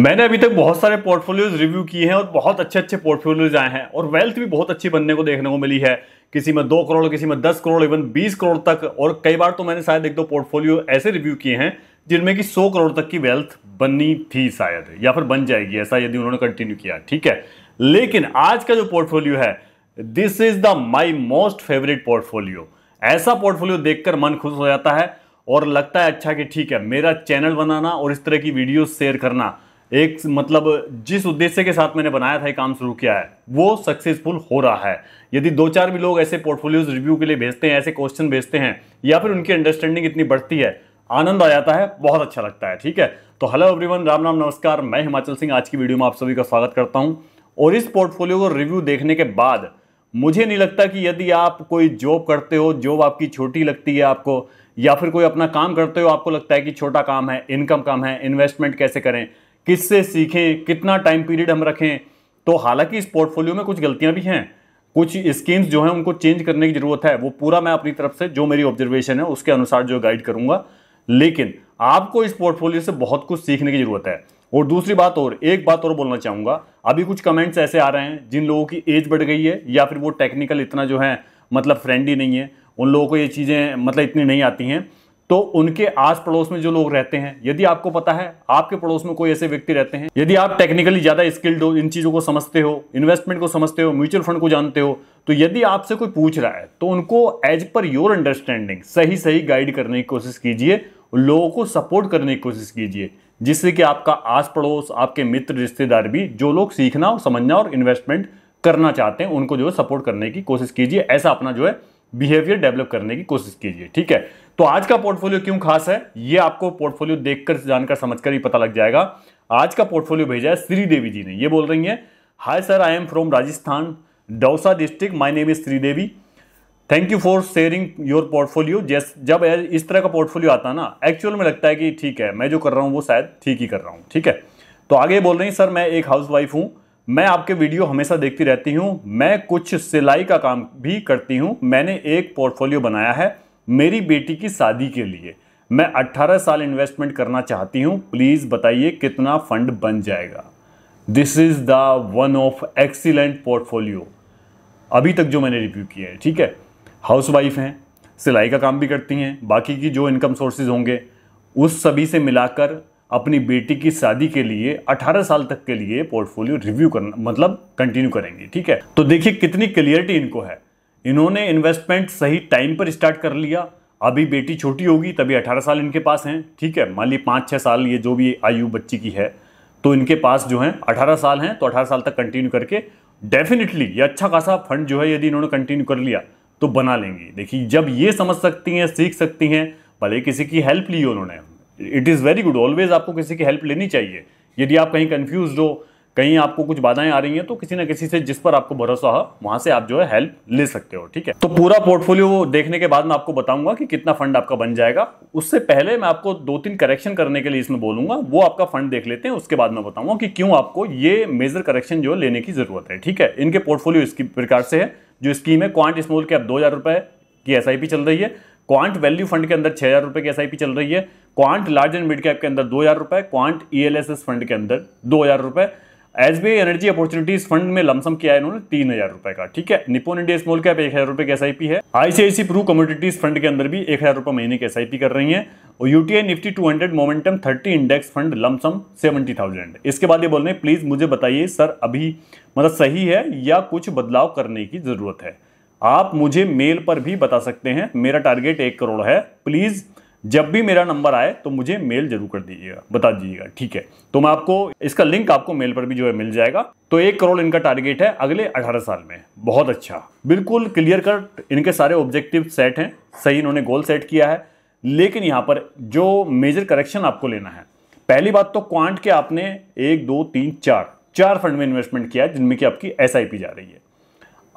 मैंने अभी तक बहुत सारे पोर्टफोलियोज रिव्यू किए हैं और बहुत अच्छे अच्छे पोर्टफोलियोज आए हैं और वेल्थ भी बहुत अच्छी बनने को देखने को मिली है किसी में दो करोड़ किसी में दस करोड़ इवन बीस करोड़ तक और कई बार तो मैंने शायद एक दो पोर्टफोलियो ऐसे रिव्यू किए हैं जिनमें कि सौ करोड़ तक की वेल्थ बननी थी शायद या फिर बन जाएगी ऐसा यदि उन्होंने कंटिन्यू किया ठीक है लेकिन आज का जो पोर्टफोलियो है this is the my most favourite portfolio ऐसा पोर्टफोलियो देखकर मन खुश हो जाता है और लगता है अच्छा कि ठीक है मेरा चैनल बनाना और इस तरह की वीडियो शेयर करना एक मतलब जिस उद्देश्य के साथ मैंने बनाया था ये काम शुरू किया है वो सक्सेसफुल हो रहा है यदि दो चार भी लोग ऐसे पोर्टफोलियोज रिव्यू के लिए भेजते हैं ऐसे क्वेश्चन भेजते हैं या फिर उनकी अंडरस्टैंडिंग इतनी बढ़ती है आनंद आ जाता है बहुत अच्छा लगता है ठीक है तो हेलो एवरीवन राम राम नमस्कार मैं हिमाचल सिंह आज की वीडियो में आप सभी का स्वागत करता हूं और इस पोर्टफोलियो को रिव्यू देखने के बाद मुझे नहीं लगता कि यदि आप कोई जॉब करते हो जॉब आपकी छोटी लगती है आपको या फिर कोई अपना काम करते हो आपको लगता है कि छोटा काम है इनकम कम है इन्वेस्टमेंट कैसे करें किससे सीखें कितना टाइम पीरियड हम रखें तो हालांकि इस पोर्टफोलियो में कुछ गलतियां भी हैं कुछ स्कीम्स जो हैं उनको चेंज करने की ज़रूरत है वो पूरा मैं अपनी तरफ से जो मेरी ऑब्जर्वेशन है उसके अनुसार जो गाइड करूंगा लेकिन आपको इस पोर्टफोलियो से बहुत कुछ सीखने की ज़रूरत है और दूसरी बात और एक बात और बोलना चाहूँगा अभी कुछ कमेंट्स ऐसे आ रहे हैं जिन लोगों की एज बढ़ गई है या फिर वो टेक्निकल इतना जो है मतलब फ्रेंडली नहीं है उन लोगों को ये चीज़ें मतलब इतनी नहीं आती हैं तो उनके आस पड़ोस में जो लोग रहते हैं यदि आपको पता है आपके पड़ोस में कोई ऐसे व्यक्ति रहते हैं यदि आप टेक्निकली ज़्यादा स्किल्ड हो इन चीज़ों को समझते हो इन्वेस्टमेंट को समझते हो म्यूचुअल फंड को जानते हो तो यदि आपसे कोई पूछ रहा है तो उनको एज पर योर अंडरस्टैंडिंग सही सही गाइड करने की कोशिश कीजिए लोगों को सपोर्ट करने की कोशिश कीजिए जिससे कि आपका आस पड़ोस आपके मित्र रिश्तेदार भी जो लोग सीखना और समझना और इन्वेस्टमेंट करना चाहते हैं उनको जो है सपोर्ट करने की कोशिश कीजिए ऐसा अपना जो है बिहेवियर डेवलप करने की कोशिश कीजिए ठीक है तो आज का पोर्टफोलियो क्यों खास है ये आपको पोर्टफोलियो देखकर जानकर समझकर ही पता लग जाएगा आज का पोर्टफोलियो भेजा है श्रीदेवी जी ने ये बोल रही हैं hi sir I am from Rajasthan Dausa district my name is Sridevi thank you for sharing your portfolio जैस जब इस तरह का पोर्टफोलियो आता है ना एक्चुअल में लगता है कि ठीक है मैं जो कर रहा हूँ वो शायद ठीक ही कर रहा हूँ ठीक है तो आगे बोल रही सर मैं एक हाउस वाइफ हूँ मैं आपके वीडियो हमेशा देखती रहती हूँ मैं कुछ सिलाई का काम भी करती हूँ मैंने एक पोर्टफोलियो बनाया है मेरी बेटी की शादी के लिए मैं 18 साल इन्वेस्टमेंट करना चाहती हूँ प्लीज़ बताइए कितना फंड बन जाएगा this is the one of excellent portfolio अभी तक जो मैंने रिव्यू किया है ठीक है हाउस वाइफ हैं सिलाई का काम भी करती हैं बाकी की जो इनकम सोर्सेज होंगे उस सभी से मिलाकर अपनी बेटी की शादी के लिए 18 साल तक के लिए पोर्टफोलियो रिव्यू करना मतलब कंटिन्यू करेंगे ठीक है तो देखिए कितनी क्लियरिटी इनको है इन्होंने इन्वेस्टमेंट सही टाइम पर स्टार्ट कर लिया अभी बेटी छोटी होगी तभी 18 साल इनके पास हैं ठीक है मान ली पाँच छः साल ये जो भी आयु बच्ची की है तो इनके पास जो है 18 साल हैं तो 18 साल तक कंटिन्यू करके डेफिनेटली ये अच्छा खासा फंड जो है यदि इन्होंने कंटिन्यू कर लिया तो बना लेंगी देखिए जब ये समझ सकती हैं सीख सकती हैं भले किसी की हेल्प ली उन्होंने it is very good always आपको किसी की हेल्प लेनी चाहिए यदि आप कहीं कन्फ्यूज हो कहीं आपको कुछ बाधाएं आ रही हैं तो किसी ना किसी से जिस पर आपको भरोसा हो वहां से आप जो है हेल्प ले सकते हो ठीक है तो पूरा पोर्टफोलियो देखने के बाद मैं आपको बताऊंगा कि कितना फंड आपका बन जाएगा उससे पहले मैं आपको दो तीन करेक्शन करने के लिए इसमें बोलूंगा वो आपका फंड देख लेते हैं उसके बाद मैं बताऊंगा कि क्यों आपको ये मेजर करेक्शन जो लेने की जरूरत है ठीक है इनके पोर्टफोलियो इसकी प्रकार से है जो स्कीम है क्वांट स्मॉल के अब दो हजार रुपए की एस चल रही है क्वांट वैल्यू फंड के अंदर छह हजार रुपए की एस चल रही है Quant large and mid cap के अंदर दो हज़ार रुपए क्वांट ई e फंड के अंदर दो हज़ार रुपए S B I energy opportunities fund में लमसम किया है इन्होंने तीन हजार रुपए का ठीक है निपोन इंडिया स्मॉल कैप एक हजार रुपए की एस आई पी है आईसीआईसी प्रू कम्योडिटीज फंड के अंदर भी एक हजार रुपए महीने की एस आई पी कर रही है और UTI Nifty 200 momentum 30 index fund lumpsum 70,000 इसके बाद ये बोल रहे हैं प्लीज मुझे बताइए सर अभी मतलब सही है या कुछ बदलाव करने की जरूरत है आप मुझे मेल पर भी बता सकते हैं मेरा टारगेट एक करोड़ है प्लीज जब भी मेरा नंबर आए तो मुझे मेल जरूर कर दीजिएगा बता दीजिएगा ठीक है तो मैं आपको इसका लिंक आपको मेल पर भी जो है मिल जाएगा तो एक करोड़ इनका टारगेट है अगले 18 साल में बहुत अच्छा बिल्कुल क्लियर कट इनके सारे ऑब्जेक्टिव सेट हैं सही इन्होंने गोल सेट किया है लेकिन यहाँ पर जो मेजर करेक्शन आपको लेना है पहली बात तो क्वांट के आपने एक दो तीन चार चार फंड में इन्वेस्टमेंट किया है जिनमें कि आपकी एस जा रही है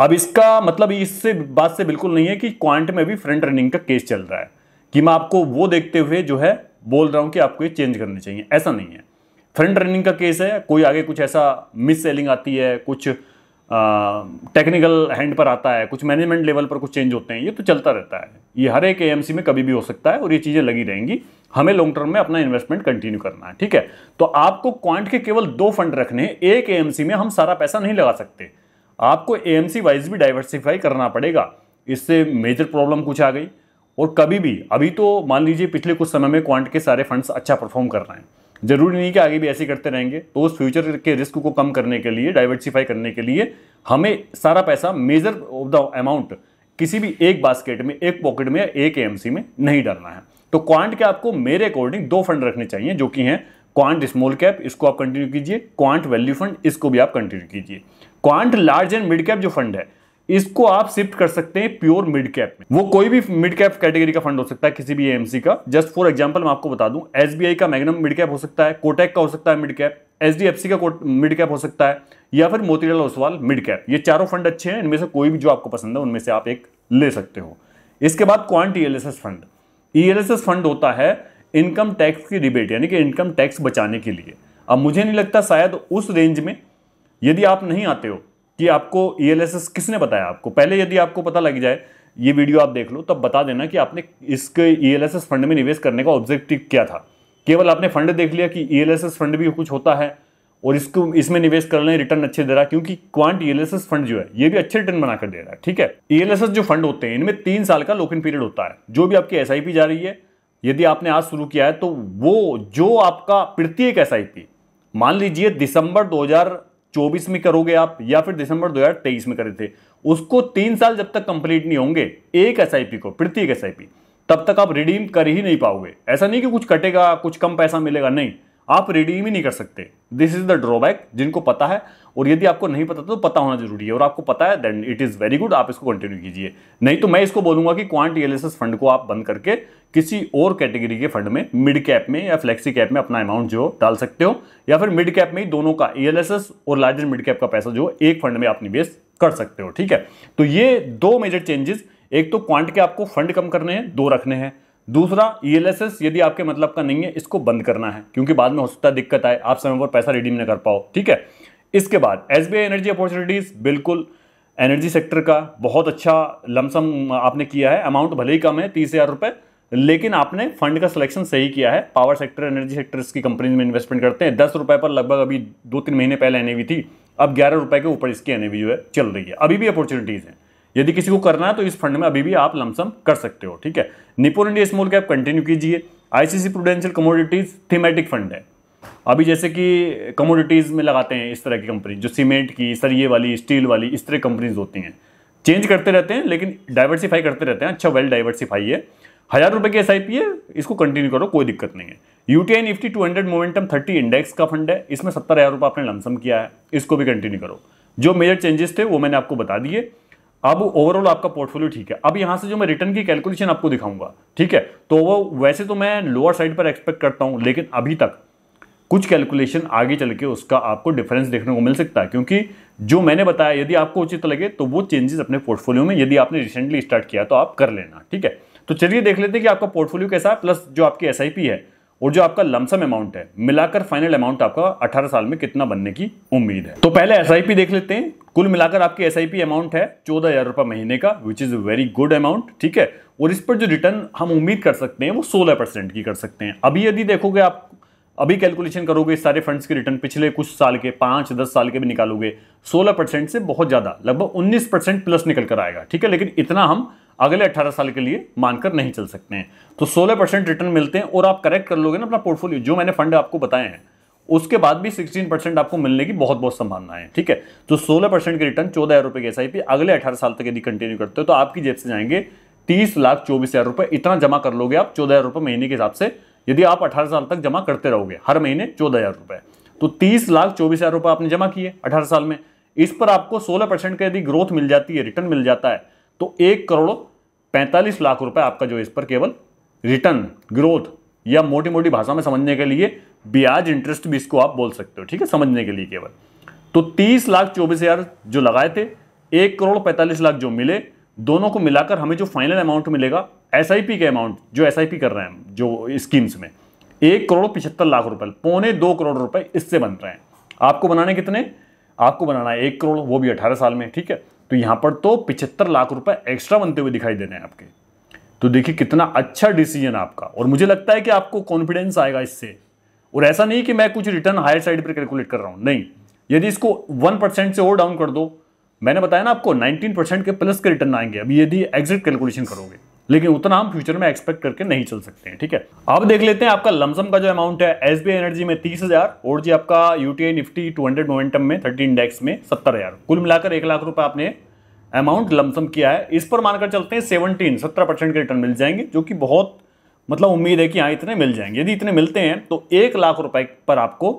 अब इसका मतलब इससे बात से बिल्कुल नहीं है कि क्वांट में भी फ्रंट रनिंग का केस चल रहा है कि मैं आपको वो देखते हुए जो है बोल रहा हूँ कि आपको ये चेंज करने चाहिए ऐसा नहीं है फ्रंट रनिंग का केस है कोई आगे कुछ ऐसा मिस सेलिंग आती है कुछ टेक्निकल हैंड पर आता है कुछ मैनेजमेंट लेवल पर कुछ चेंज होते हैं ये तो चलता रहता है ये हर एक एएमसी में कभी भी हो सकता है और ये चीज़ें लगी रहेंगी हमें लॉन्ग टर्म में अपना इन्वेस्टमेंट कंटिन्यू करना है ठीक है तो आपको क्वांट के केवल दो फंड रखने हैं एक एएमसी में हम सारा पैसा नहीं लगा सकते आपको एएमसी वाइज भी डाइवर्सिफाई करना पड़ेगा इससे मेजर प्रॉब्लम कुछ आ गई और कभी भी अभी तो मान लीजिए पिछले कुछ समय में क्वांट के सारे फंड्स अच्छा परफॉर्म कर रहे हैं जरूरी नहीं कि आगे भी ऐसे करते रहेंगे तो उस फ्यूचर के रिस्क को कम करने के लिए डाइवर्सिफाई करने के लिए हमें सारा पैसा मेजर ऑफ द अमाउंट किसी भी एक बास्केट में एक पॉकेट में या एक ए में नहीं डालना है तो क्वांट के आपको मेरे अकॉर्डिंग दो फंड रखने चाहिए जो कि हैं क्वांट स्मॉल कैप इसको आप कंटिन्यू कीजिए क्वांट वैल्यू फंड इसको भी आप कंटिन्यू कीजिए Quant large and mid cap जो फंड है इसको आप शिफ्ट कर सकते हैं प्योर मिड कैप में वो कोई भी मिड कैप कैटेगरी का फंड हो सकता है किसी भी एएमसी का जस्ट फॉर एग्जांपल मैं आपको बता दूं एसबीआई का मैग्नम मिड कैप हो सकता है कोटेक का हो सकता है मिड कैप एचडीएफसी का मिड कैप हो सकता है या फिर मोतीलाल ओसवाल मिड कैप ये चारों फंड अच्छे हैं इनमें से कोई भी जो आपको पसंद है उनमें से आप एक ले सकते हो इसके बाद Quant ELSS fund ELSS fund होता है इनकम टैक्स की रिबेट यानी कि इनकम टैक्स बचाने के लिए अब मुझे नहीं लगता शायद उस रेंज में यदि आप नहीं आते हो कि आपको ई e एल किसने बताया आपको पहले यदि आपको पता लग जाए ये वीडियो आप देख लो तब बता देना कि आपने इसके ई e फंड में निवेश करने का ऑब्जेक्टिव क्या था केवल आपने फंड देख लिया कि ई e फंड भी कुछ होता है और इसको इसमें निवेश कर लें रिटर्न अच्छे दे रहा है क्योंकि क्वांट ई फंड जो है ये भी अच्छे रिटर्न बनाकर दे रहा है ठीक है ई जो फंड होते हैं इनमें तीन साल का इन पीरियड होता है जो भी आपकी एस जा रही है यदि आपने आज शुरू किया है तो वो जो आपका प्रत्येक एस मान लीजिए दिसंबर दो 2024 में करोगे आप या फिर दिसंबर 2023 में करे थे उसको तीन साल जब तक कंप्लीट नहीं होंगे एक एस को प्रत्येक एस तब तक आप रिडीम कर ही नहीं पाओगे ऐसा नहीं कि कुछ कटेगा कुछ कम पैसा मिलेगा नहीं आप रिडीम ही नहीं कर सकते दिस इज द ड्रॉबैक जिनको पता है और यदि आपको नहीं पता तो पता होना जरूरी है और आपको पता है then it is very good आप इसको कंटिन्यू कीजिए नहीं तो मैं इसको बोलूंगा कि क्वांट ई फंड को आप बंद करके किसी और कैटेगरी के फंड में मिड कैप में या फ्लेक्सी कैप में अपना अमाउंट जो डाल सकते हो या फिर मिड कैप में ही दोनों का ई e और लार्जर मिड कैप का पैसा जो एक फंड में आप निवेश कर सकते हो ठीक है तो ये दो मेजर चेंजेस एक तो क्वांट के आपको फंड कम करने हैं दो रखने हैं दूसरा ईएलएसएस e यदि आपके मतलब का नहीं है इसको बंद करना है क्योंकि बाद में हो सकता है दिक्कत आए आप समय पर पैसा रिडीम ना कर पाओ ठीक है इसके बाद एस एनर्जी अपॉर्चुनिटीज़ बिल्कुल एनर्जी सेक्टर का बहुत अच्छा लमसम आपने किया है अमाउंट भले ही कम है तीस हज़ार रुपये लेकिन आपने फंड का सिलेक्शन सही किया है पावर सेक्टर एनर्जी सेक्टर की कंपनीज में इन्वेस्टमेंट करते हैं दस रुपये पर लगभग अभी दो तीन महीने पहले एन थी अब ग्यारह रुपये के ऊपर इसकी एन जो है चल रही है अभी भी अपॉर्चुनिटीज़ हैं यदि किसी को करना है तो इस फंड में अभी भी आप लमसम कर सकते हो ठीक है Nippon India small cap continue कीजिए ICICI Prudential commodities thematic fund है अभी जैसे कि कमोडिटीज़ में लगाते हैं इस तरह की कंपनी जो सीमेंट की सरिये वाली स्टील वाली इस तरह कंपनीज होती हैं चेंज करते रहते हैं लेकिन डाइवर्सिफाई करते रहते हैं अच्छा वेल डाइवर्सिफाई है हज़ार रुपए की एस है इसको कंटिन्यू करो कोई दिक्कत नहीं है UTI Nifty two hundred momentum thirty index का फंड है इसमें सत्तर हज़ार रुपये आपने लमसम किया है इसको भी कंटिन्यू करो जो मेजर चेंजेस थे वो मैंने आपको बता दिए अब ओवरऑल आपका पोर्टफोलियो ठीक है अब यहां से जो मैं रिटर्न की कैलकुलेशन आपको दिखाऊंगा ठीक है तो वो वैसे तो मैं लोअर साइड पर एक्सपेक्ट करता हूं लेकिन अभी तक कुछ कैलकुलेशन आगे चल के उसका आपको डिफरेंस देखने को मिल सकता है क्योंकि जो मैंने बताया यदि आपको उचित लगे तो वो चेंजेस अपने पोर्टफोलियो में यदि आपने रिसेंटली स्टार्ट किया तो आप कर लेना ठीक है तो चलिए देख लेते हैं कि आपका पोर्टफोलियो कैसा है प्लस जो आपकी एस है और जो आपका लमसम अमाउंट है मिलाकर फाइनल अमाउंट आपका 18 साल में कितना बनने की उम्मीद है तो पहले एस देख लेते हैं कुल मिलाकर आपकी एस अमाउंट है चौदह हजार रुपए महीने का which is very good amount ठीक है और इस पर जो रिटर्न हम उम्मीद कर सकते हैं वो सोलह परसेंट की कर सकते हैं अभी यदि देखोगे आप अभी कैलकुलेशन करोगे सारे फंड्स के रिटर्न पिछले कुछ साल के पांच दस साल के भी निकालोगे सोलह परसेंट से बहुत ज़्यादा लगभग उन्नीस परसेंट प्लस निकल कर आएगा ठीक है लेकिन इतना हम अगले 18 साल के लिए मानकर नहीं चल सकते हैं तो 16 परसेंट रिटर्न मिलते हैं और आप करेक्ट कर लोगे ना अपना पोर्टफोलियो जो मैंने फंड आपको बताए हैं उसके बाद भी 16 परसेंट आपको मिलने की बहुत बहुत संभावना है ठीक है तो 16 परसेंट के रिटर्न चौदह हज़ार रुपये की एस अगले अठारह साल तक यदि कंटिन्यू करते हो तो आपकी जेब से जाएंगे तीस लाख चौबीस हज़ार रुपये इतना जमा कर लोगे आप चौदह हज़ार रुपये महीने के हिसाब से यदि आप अठारह साल तक जमा करते रहोगे हर महीने चौदह हज़ार रुपये तो तीस लाख चौबीस हज़ार रुपये आपने जमा किए अठारह साल में इस पर आपको सोलह परसेंट का यदि ग्रोथ मिल जाती है रिटर्न मिल जाता है तो एक करोड़ पैंतालीस लाख रुपए आपका जो इस पर केवल रिटर्न ग्रोथ या मोटी मोटी भाषा में समझने के लिए ब्याज इंटरेस्ट भी इसको आप बोल सकते हो ठीक है समझने के लिए केवल तो तीस लाख चौबीस हजार जो लगाए थे एक करोड़ पैंतालीस लाख जो मिले दोनों को मिलाकर हमें जो फाइनल अमाउंट मिलेगा एस के अमाउंट जो एस कर रहे हैं जो स्कीम्स में एक करोड़ पिछहत्तर लाख रुपए पौने दो करोड़ रुपए इससे बन रहे हैं आपको बनाने कितने आपको बनाना है एक करोड़ वो भी अठारह साल में ठीक है तो यहाँ पर तो पिछहत्तर लाख रुपए एक्स्ट्रा बनते हुए दिखाई दे रहे हैं आपके तो देखिए कितना अच्छा डिसीजन आपका और मुझे लगता है कि आपको कॉन्फिडेंस आएगा इससे और ऐसा नहीं कि मैं कुछ रिटर्न हायर साइड पर कैलकुलेट कर रहा हूं नहीं यदि इसको वन परसेंट से और डाउन कर दो मैंने बताया ना आपको नाइनटीन परसेंट के प्लस के रिटर्न आएंगे अभी यदि एग्जिट कैलकुलेशन करोगे लेकिन उतना हम फ्यूचर में एक्सपेक्ट करके नहीं चल सकते हैं ठीक है अब देख लेते हैं आपका लमसम का जो अमाउंट है एस एनर्जी में तीस हजार और जी आपका UTI Nifty two hundred momentum में थर्टी इंडेक्स में सत्तर हजार कुल मिलाकर एक लाख रुपए आपने अमाउंट लमसम किया है इस पर मानकर चलते हैं सेवनटीन सत्रह परसेंट के रिटर्न मिल जाएंगे जो कि बहुत मतलब उम्मीद है कि हाँ इतने मिल जाएंगे यदि इतने मिलते हैं तो एक लाख रुपए पर आपको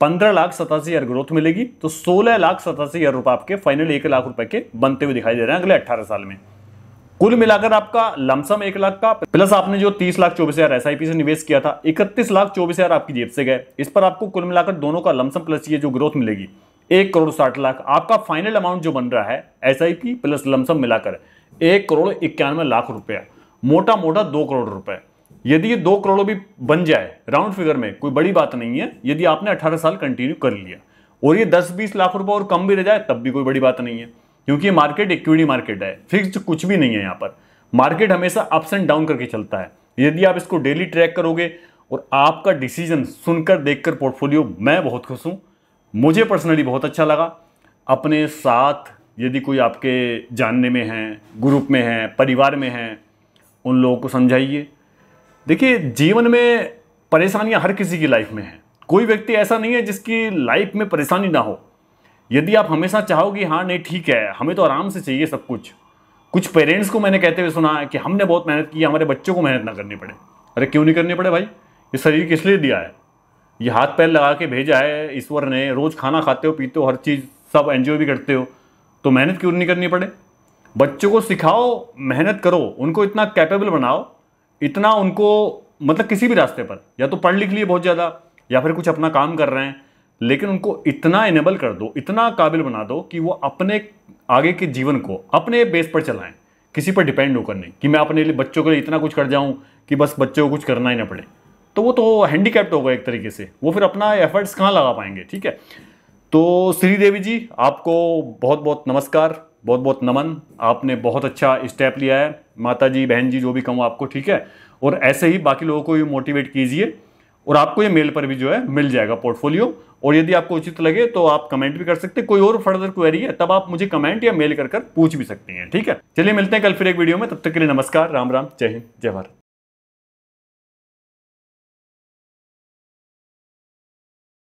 पंद्रह लाख सतासी हजार ग्रोथ मिलेगी तो सोलह लाख सतासी हजार रुपए आपके फाइनल एक लाख रुपए के बनते हुए दिखाई दे रहे हैं अगले अट्ठारह साल में कुल मिलाकर आपका लमसम एक लाख का प्लस आपने जो तीस लाख चौबीस हजार एस से निवेश किया था इकतीस लाख चौबीस हजार आपकी जेब से गए इस पर आपको कुल मिलाकर दोनों का लमसम प्लस ये जो ग्रोथ मिलेगी एक करोड़ साठ लाख आपका फाइनल अमाउंट जो बन रहा है एस प्लस लमसम मिलाकर एक करोड़ इक्यानवे लाख रुपया मोटा मोटा दो करोड़ रुपए यदि ये दो करोड़ भी बन जाए राउंड फिगर में कोई बड़ी बात नहीं है यदि आपने अठारह साल कंटिन्यू कर लिया और ये दस बीस लाख रुपए और कम भी रह जाए तब भी कोई बड़ी बात नहीं है क्योंकि मार्केट इक्विटी मार्केट है फिक्स कुछ भी नहीं है यहाँ पर मार्केट हमेशा अप्स एंड डाउन करके चलता है यदि आप इसको डेली ट्रैक करोगे और आपका डिसीजन सुनकर देखकर पोर्टफोलियो मैं बहुत खुश हूँ मुझे पर्सनली बहुत अच्छा लगा अपने साथ यदि कोई आपके जानने में हैं ग्रुप में हैं परिवार में हैं उन लोगों को समझाइए देखिए जीवन में परेशानियां हर किसी की लाइफ में हैं कोई व्यक्ति ऐसा नहीं है जिसकी लाइफ में परेशानी ना हो यदि आप हमेशा चाहोगे हाँ नहीं ठीक है हमें तो आराम से चाहिए सब कुछ कुछ पेरेंट्स को मैंने कहते हुए सुना है कि हमने बहुत मेहनत की हमारे बच्चों को मेहनत ना करनी पड़े अरे क्यों नहीं करनी पड़े भाई ये शरीर किस लिए दिया है ये हाथ पैर लगा के भेजा है ईश्वर ने रोज़ खाना खाते हो पीते हो हर चीज़ सब एंजॉय भी करते हो तो मेहनत क्यों नहीं करनी पड़े बच्चों को सिखाओ मेहनत करो उनको इतना कैपेबल बनाओ इतना उनको मतलब किसी भी रास्ते पर या तो पढ़ लिख लिए बहुत ज़्यादा या फिर कुछ अपना काम कर रहे हैं लेकिन उनको इतना इनेबल कर दो इतना काबिल बना दो कि वो अपने आगे के जीवन को अपने बेस पर चलाएं किसी पर डिपेंड होकर नहीं कि मैं अपने लिए बच्चों के लिए इतना कुछ कर जाऊं कि बस बच्चों को कुछ करना ही ना पड़े तो वो तो हैंडीकैप्ट होगा एक तरीके से वो फिर अपना एफर्ट्स कहाँ लगा पाएंगे ठीक है तो श्रीदेवी जी आपको बहुत बहुत नमस्कार बहुत बहुत नमन आपने बहुत अच्छा स्टेप लिया है माता जी बहन जी जो भी कहूँ आपको ठीक है और ऐसे ही बाकी लोगों को भी मोटिवेट कीजिए और आपको ये मेल पर भी जो है मिल जाएगा पोर्टफोलियो और यदि आपको उचित लगे तो आप कमेंट भी कर सकते हैं कोई और फर्दर क्वेरी है तब आप मुझे कमेंट या मेल कर कर पूछ भी सकते हैं ठीक है चलिए मिलते हैं कल फिर एक वीडियो में तब तक के लिए नमस्कार राम राम जय हिंद जय भारत